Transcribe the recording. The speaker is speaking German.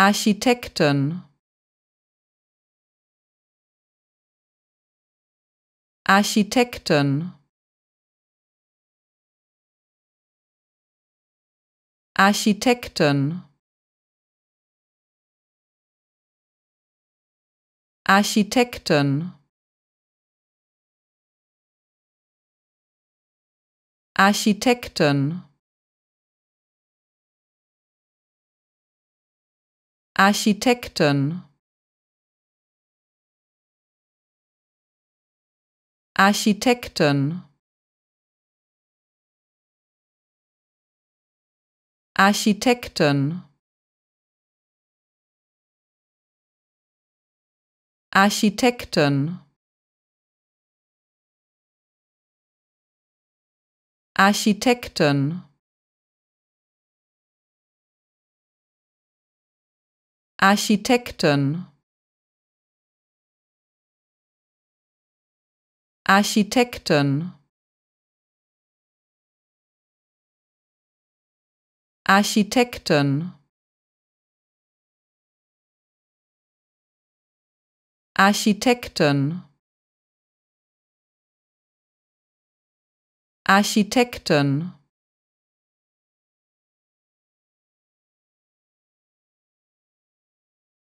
Architekten Architekten Architekten Architekten Architekten Architekten Architekten Architekten Architekten Architekten Architekten Architekten Architekten Architekten Architekten